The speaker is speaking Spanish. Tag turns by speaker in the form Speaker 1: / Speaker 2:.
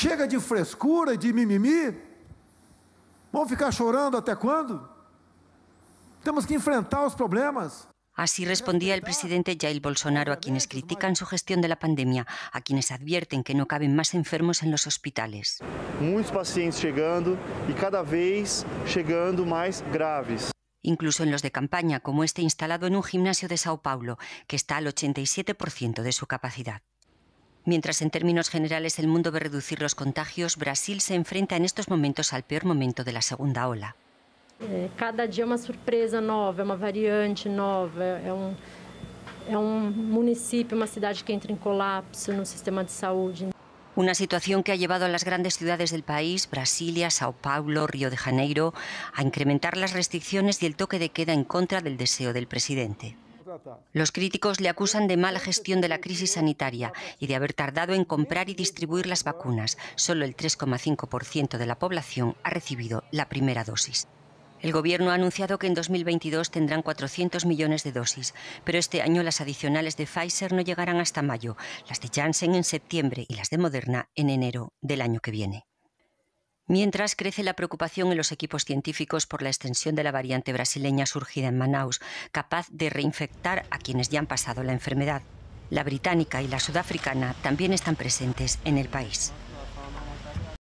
Speaker 1: Chega de frescura, e de mimimi. ficar chorando até Temos que enfrentar os problemas.
Speaker 2: Así respondía el presidente Jair Bolsonaro a quienes critican su gestión de la pandemia, a quienes advierten que no caben más enfermos en los hospitales. Muchos pacientes llegando y e cada vez llegando más graves. Incluso en los de campaña, como este instalado en un gimnasio de Sao Paulo, que está al 87% de su capacidad. Mientras en términos generales el mundo ve reducir los contagios, Brasil se enfrenta en estos momentos al peor momento de la segunda ola.
Speaker 1: Eh, cada día una sorpresa nueva, una variante nueva, es un, um, es un um municipio, una ciudad que entra en em colapso en el sistema de salud.
Speaker 2: Una situación que ha llevado a las grandes ciudades del país, Brasilia, Sao Paulo, Río de Janeiro, a incrementar las restricciones y el toque de queda en contra del deseo del presidente. Los críticos le acusan de mala gestión de la crisis sanitaria y de haber tardado en comprar y distribuir las vacunas. Solo el 3,5% de la población ha recibido la primera dosis. El Gobierno ha anunciado que en 2022 tendrán 400 millones de dosis, pero este año las adicionales de Pfizer no llegarán hasta mayo, las de Janssen en septiembre y las de Moderna en enero del año que viene. Mientras crece la preocupación en los equipos científicos por la extensión de la variante brasileña surgida en Manaus, capaz de reinfectar a quienes ya han pasado la enfermedad. La británica y la sudafricana también están presentes en el país.